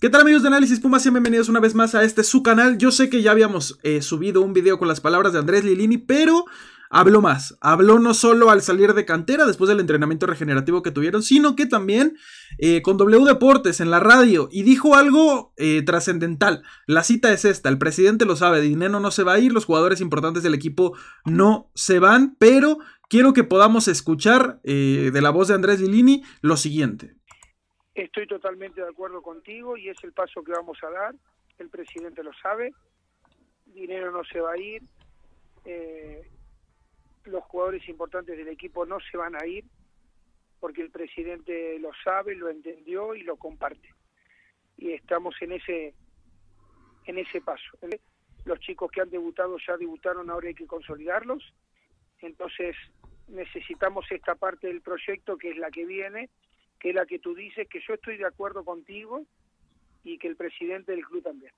¿Qué tal amigos de Análisis Pumas? bienvenidos una vez más a este su canal. Yo sé que ya habíamos eh, subido un video con las palabras de Andrés Lilini, pero habló más. Habló no solo al salir de cantera después del entrenamiento regenerativo que tuvieron, sino que también eh, con W Deportes en la radio y dijo algo eh, trascendental. La cita es esta, el presidente lo sabe, Dinero no se va a ir, los jugadores importantes del equipo no se van, pero quiero que podamos escuchar de la voz de Andrés Lilini lo siguiente. Estoy totalmente de acuerdo contigo y es el paso que vamos a dar. El presidente lo sabe. Dinero no se va a ir. Eh, los jugadores importantes del equipo no se van a ir porque el presidente lo sabe, lo entendió y lo comparte. Y estamos en ese en ese paso. Los chicos que han debutado ya debutaron, ahora hay que consolidarlos. Entonces necesitamos esta parte del proyecto que es la que viene que la que tú dices, que yo estoy de acuerdo contigo y que el presidente del club también.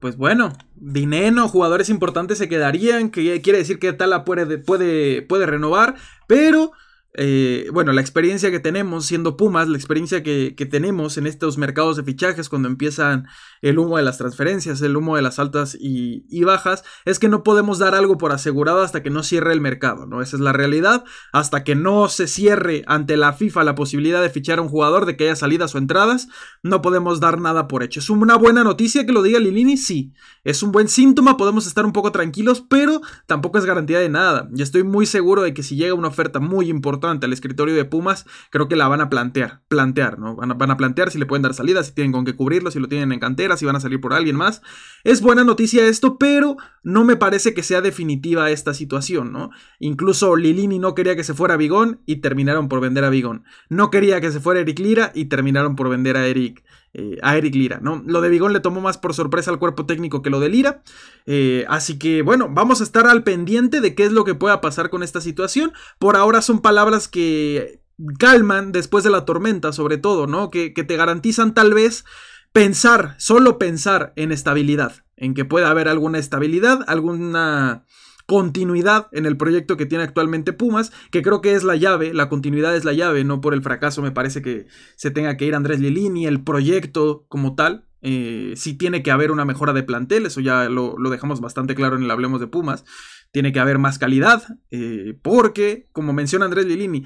Pues bueno, dinero, jugadores importantes se quedarían, que quiere decir que tal puede, puede, puede renovar, pero eh, bueno, la experiencia que tenemos siendo Pumas, la experiencia que, tenemos en estos mercados de fichajes cuando empiezan el humo de las transferencias, el humo de las altas y, bajas, es que no podemos dar algo por asegurado hasta que no cierre el mercado, ¿no? Esa es la realidad, hasta que no se cierre ante la FIFA la posibilidad de fichar a un jugador, de que haya salidas o entradas, no podemos dar nada por hecho. ¿Es una buena noticia que lo diga Lilini? Sí, es un buen síntoma, podemos estar un poco tranquilos, pero tampoco es garantía de nada. Y estoy muy seguro de que si llega una oferta muy importante, ante el escritorio de Pumas creo que la van a plantear, plantear, ¿no? Van a, van a plantear si le pueden dar salida, si tienen con qué cubrirlo, si lo tienen en cantera, si van a salir por alguien más. Es buena noticia esto, pero no me parece que sea definitiva esta situación, ¿no? Incluso Lilini no quería que se fuera a Bigón y terminaron por vender a Bigón. No quería que se fuera Eric Lira y terminaron por vender a Eric. Eh, a Eric Lira, ¿no? Lo de Bigón le tomó más por sorpresa al cuerpo técnico que lo de Lira. Eh, así que, bueno, vamos a estar al pendiente de qué es lo que pueda pasar con esta situación. Por ahora son palabras que calman después de la tormenta, sobre todo, ¿no? Que, que te garantizan tal vez pensar, solo pensar en estabilidad, en que pueda haber alguna estabilidad, alguna continuidad en el proyecto que tiene actualmente Pumas, que creo que es la llave, la continuidad es la llave, no por el fracaso me parece que se tenga que ir Andrés Lilini, el proyecto como tal, si eh, sí tiene que haber una mejora de plantel, eso ya lo, dejamos bastante claro en el Hablemos de Pumas. Tiene que haber más calidad, eh, porque, como menciona Andrés Lilini,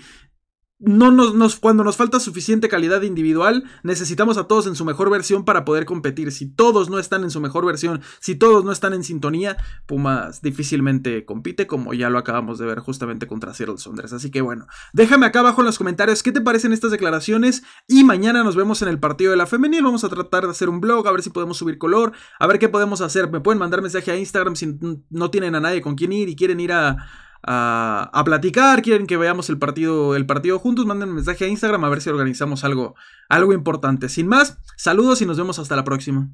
no nos, cuando nos falta suficiente calidad individual, necesitamos a todos en su mejor versión para poder competir. Si todos no están en su mejor versión, si todos no están en sintonía, Pumas difícilmente compite, como ya lo acabamos de ver justamente contra Seattle Sondres. Así que bueno, déjame acá abajo en los comentarios qué te parecen estas declaraciones y mañana nos vemos en el partido de la femenil. Vamos a tratar de hacer un blog, a ver si podemos subir color, a ver qué podemos hacer. Me pueden mandar mensaje a Instagram si no tienen a nadie con quien ir y quieren ir a a, platicar, quieren que veamos el partido, el partido juntos, manden un mensaje a Instagram a ver si organizamos algo, algo importante. Sin más, saludos y nos vemos hasta la próxima.